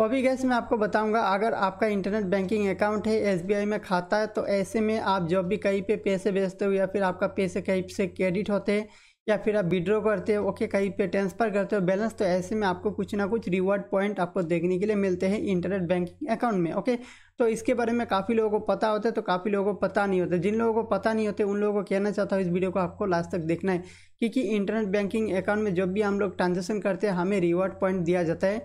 और भी गैस मैं आपको बताऊंगा अगर आपका इंटरनेट बैंकिंग अकाउंट है एसबीआई में खाता है तो ऐसे में आप जब भी कहीं पे पैसे भेजते हो या फिर आपका पैसे कहीं से क्रेडिट होते हैं या फिर आप विड्रॉ करते हो ओके कहीं पे ट्रांसफ़र करते हो बैलेंस तो ऐसे में आपको कुछ ना कुछ रिवॉर्ड पॉइंट आपको देखने के लिए मिलते हैं इंटरनेट बैंकिंग अकाउंट में ओके तो इसके बारे में काफ़ी लोगों को पता होता है तो काफ़ी लोगों को पता नहीं होता जिन लोगों को पता नहीं होते उन लोगों को कहना चाहता हूँ इस वीडियो को आपको लास्ट तक देखना है क्योंकि इंटरनेट बैंकिंग अकाउंट में जब भी हम लोग ट्रांजेक्शन करते हैं हमें रिवॉर्ड पॉइंट दिया जाता है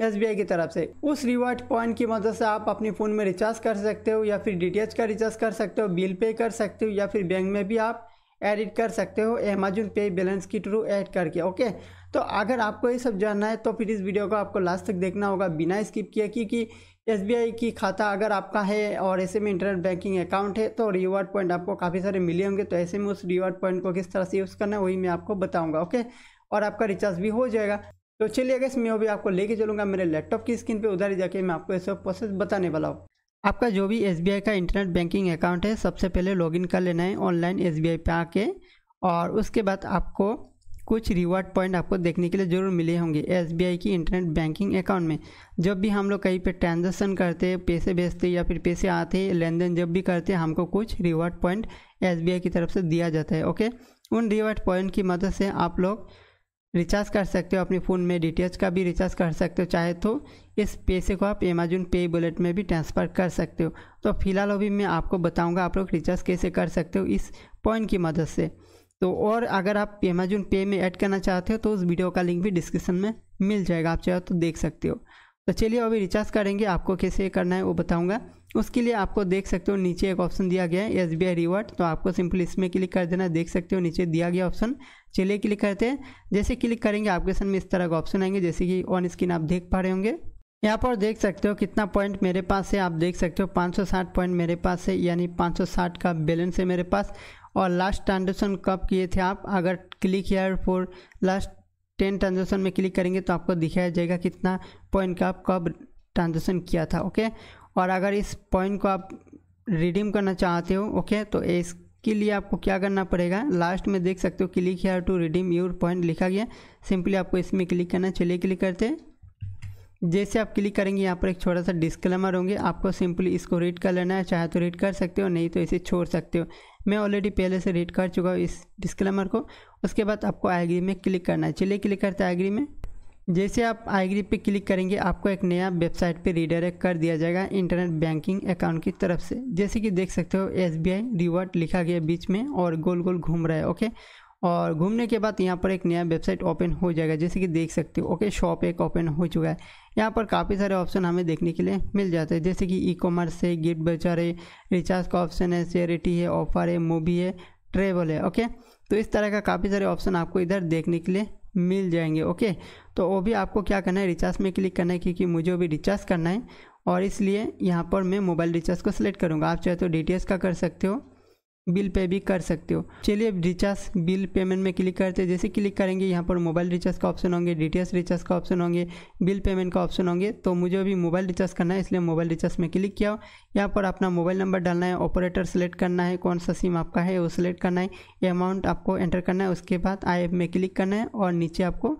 एस की तरफ से उस रिवॉर्ड पॉइंट की मदद से आप अपने फ़ोन में रिचार्ज कर सकते हो या फिर डी का रिचार्ज कर सकते हो बिल पे कर सकते हो या फिर बैंक में भी आप एडिट कर सकते हो अमेजोन पे बैलेंस के थ्रू ऐड करके ओके तो अगर आपको ये सब जानना है तो फिर इस वीडियो को आपको लास्ट तक देखना होगा बिना स्किप किए क्योंकि एस की खाता अगर आपका है और ऐसे में इंटरनेट बैंकिंग अकाउंट है तो रिवार्ड पॉइंट आपको काफ़ी सारे मिले होंगे तो ऐसे में उस रिवार्ड पॉइंट को किस तरह से यूज़ करना है वही मैं आपको बताऊँगा ओके और आपका रिचार्ज भी हो जाएगा तो चलिए गैस मैं अभी आपको लेके चलूँगा मेरे लैपटॉप की स्क्रीन पे उधर ही जाके मैं आपको ये सब प्रोसेस बताने वाला हूँ आपका जो भी एस का इंटरनेट बैंकिंग अकाउंट है सबसे पहले लॉगिन कर लेना है ऑनलाइन एस बी पे आके और उसके बाद आपको कुछ रिवार्ड पॉइंट आपको देखने के लिए ज़रूर मिले होंगे एस की इंटरनेट बैंकिंग अकाउंट में जब भी हम लोग कहीं पे ट्रांजेक्शन करते हैं पैसे भेजते या फिर पैसे आते लेन देन जब भी करते हैं हमको कुछ रिवार्ड पॉइंट एस की तरफ से दिया जाता है ओके उन रिवार्ड पॉइंट की मदद से आप लोग रिचार्ज कर सकते हो अपने फ़ोन में डी का भी रिचार्ज कर सकते हो चाहे तो इस पैसे को आप अमेजोन पे वॉलेट में भी ट्रांसफ़र कर सकते हो तो फिलहाल अभी मैं आपको बताऊंगा आप लोग रिचार्ज कैसे कर सकते हो इस पॉइंट की मदद से तो और अगर आप अमेजोन पे में ऐड करना चाहते हो तो उस वीडियो का लिंक भी डिस्क्रिप्सन में मिल जाएगा आप चाहे तो देख सकते हो तो चलिए अभी रिचार्ज करेंगे आपको कैसे करना है वो बताऊँगा उसके लिए आपको देख सकते हो नीचे एक ऑप्शन दिया गया है एस बी आई रिवार्ड तो आपको सिंपली इसमें क्लिक कर देना देख सकते हो नीचे दिया गया ऑप्शन चलिए क्लिक करते हैं जैसे क्लिक करेंगे आपके सामने इस तरह का ऑप्शन आएंगे जैसे कि ऑन स्क्रीन आप देख पा रहे होंगे यहाँ पर देख सकते हो कितना पॉइंट मेरे पास है आप देख सकते हो पाँच पॉइंट मेरे पास है यानी पाँच का बैलेंस है मेरे पास और लास्ट ट्रांजेक्शन कब किए थे आप अगर click here for last ten transaction में क्लिक करेंगे तो आपको दिखाया जाएगा कितना पॉइंट का आप कब ट्रांजेक्शन किया था ओके और अगर इस पॉइंट को आप रिडीम करना चाहते हो ओके तो इसके लिए आपको क्या करना पड़ेगा लास्ट में देख सकते हो click here to redeem your point लिखा गया सिंपली आपको इसमें क्लिक करना चलिए क्लिक करते हैं जैसे आप क्लिक करेंगे यहाँ पर एक छोटा सा डिस्क्लेमर होंगे आपको सिंपली इसको रीड कर लेना है चाहे तो रीड कर सकते हो नहीं तो इसे छोड़ सकते हो मैं ऑलरेडी पहले से रीड कर चुका हूँ इस डिस्क्लेमर को उसके बाद आपको आईग्री में क्लिक करना है चलिए क्लिक करते हैं आईग्री में जैसे आप आईग्री पे क्लिक करेंगे आपको एक नया वेबसाइट पे रीडायरेक्ट कर दिया जाएगा इंटरनेट बैंकिंग अकाउंट की तरफ से जैसे कि देख सकते हो एस बी रिवार्ड लिखा गया बीच में और गोल गोल घूम रहा है ओके और घूमने के बाद यहाँ पर एक नया वेबसाइट ओपन हो जाएगा जैसे कि देख सकते हो ओके शॉप एक ओपन हो चुका है यहाँ पर काफ़ी सारे ऑप्शन हमें देखने के लिए मिल जाते हैं जैसे कि ई कॉमर्स है गिफ्ट बचार है रिचार्ज का ऑप्शन है सीरिटी है ऑफर है मूवी है ट्रेवल है ओके तो इस तरह का काफ़ी सारे ऑप्शन आपको इधर देखने के लिए मिल जाएंगे ओके तो वो भी आपको क्या करना है रिचार्ज में क्लिक करना है क्योंकि मुझे भी रिचार्ज करना है और इसलिए यहाँ पर मैं मोबाइल रिचार्ज को सिलेक्ट करूँगा आप चाहे तो डी का कर सकते हो बिल पे भी कर सकते हो चलिए अब रिचार्ज बिल पेमेंट में क्लिक करते हैं जैसे क्लिक करेंगे यहाँ पर मोबाइल रिचार्ज का ऑप्शन होंगे डीटीएस रिचार्ज का ऑप्शन होंगे बिल पेमेंट का ऑप्शन होंगे तो मुझे अभी मोबाइल रिचार्ज करना है इसलिए मोबाइल रिचार्ज में क्लिक किया यहाँ पर अपना मोबाइल नंबर डालना है ऑपरेटर सेलेक्ट करना है कौन सा सिम आपका है वो सिलेक्ट करना है अमाउंट आपको एंटर करना है उसके बाद आई एप में क्लिक करना है और नीचे आपको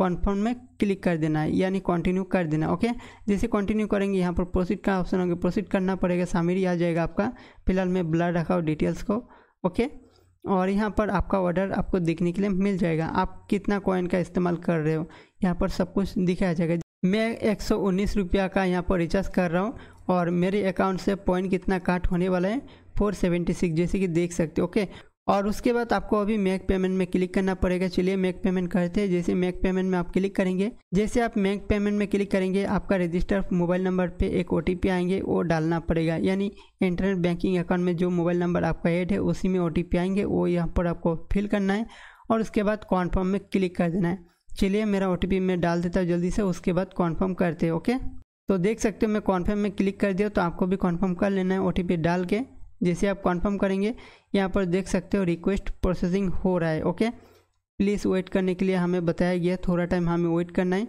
कॉन्फर्म में क्लिक कर देना है यानी कंटिन्यू कर देना ओके जैसे कंटिन्यू करेंगे यहाँ पर प्रोसीड का ऑप्शन होगा प्रोसीड करना पड़ेगा सामरी आ जाएगा आपका फिलहाल मैं ब्लड रखा हूँ डिटेल्स को ओके और यहाँ पर आपका ऑर्डर आपको देखने के लिए मिल जाएगा आप कितना कॉइन का इस्तेमाल कर रहे हो यहाँ पर सब कुछ दिखाया जाएगा मैं एक सौ उन्नीस रुपया का यहाँ पर रिचार्ज कर रहा हूँ और मेरे अकाउंट से पॉइंट कितना काट होने वाला है फोर सेवेंटी सिक्स जैसे कि देख सकते हो ओके और उसके बाद आपको अभी मेक पेमेंट में क्लिक करना पड़ेगा चलिए मेक पेमेंट करते हैं जैसे मेक पेमेंट में आप क्लिक करेंगे जैसे आप मेक पेमेंट में क्लिक करेंगे आपका रजिस्टर मोबाइल नंबर पे एक ओ आएंगे वो डालना पड़ेगा यानी इंटरनेट बैंकिंग अकाउंट में जो मोबाइल नंबर आपका एड है उसी में ओ आएंगे वो यहाँ पर आपको फिल करना है और उसके बाद कॉन्फर्म में क्लिक कर देना है चलिए मेरा ओ मैं डाल देता हूँ जल्दी से उसके बाद कॉन्फर्म करते ओके तो देख सकते हो मैं कॉन्फर्म में क्लिक कर दिया तो आपको भी कॉन्फर्म कर लेना है ओ डाल के जैसे आप कन्फर्म करेंगे यहाँ पर देख सकते हो रिक्वेस्ट प्रोसेसिंग हो रहा है ओके प्लीज़ वेट करने के लिए हमें बताया गया थोड़ा टाइम हमें वेट करना है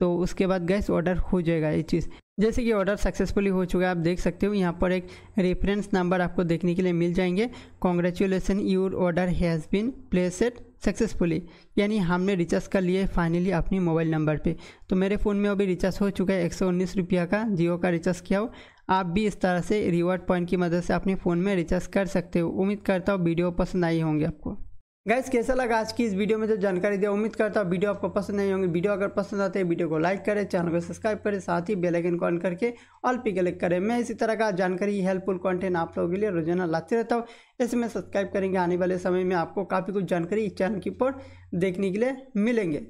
तो उसके बाद गैस ऑर्डर हो जाएगा ये चीज़ जैसे कि ऑर्डर सक्सेसफुली हो चुका है आप देख सकते हो यहाँ पर एक रेफरेंस नंबर आपको देखने के लिए मिल जाएंगे congratulation your order has been placed successfully यानी हमने रिचार्ज कर लिए फाइनली अपने मोबाइल नंबर पे तो मेरे फ़ोन में अभी रिचार्ज हो चुका है एक सौ रुपया का जियो का रिचार्ज किया हो आप भी इस तरह से रिवॉर्ड पॉइंट की मदद से अपने फ़ोन में रिचार्ज कर सकते हो उम्मीद करता हूँ वीडियो पसंद आई होंगी आपको गैस कैसा लगा आज की इस वीडियो में जो जानकारी दिया उम्मीद करता हूँ वीडियो आपको पसंद नहीं होंगी वीडियो अगर पसंद आते हैं वीडियो को लाइक करें चैनल को सब्सक्राइब करें साथ ही बेल आइकन को ऑन करके ऑल पे क्लिक करें मैं इसी तरह का जानकारी हेल्पफुल कंटेंट आप लोगों के लिए रोजाना लाते रहता हूँ ऐसे में सब्सक्राइब करेंगे आने वाले समय में आपको काफ़ी कुछ जानकारी इस चैनल की पर देखने के लिए मिलेंगे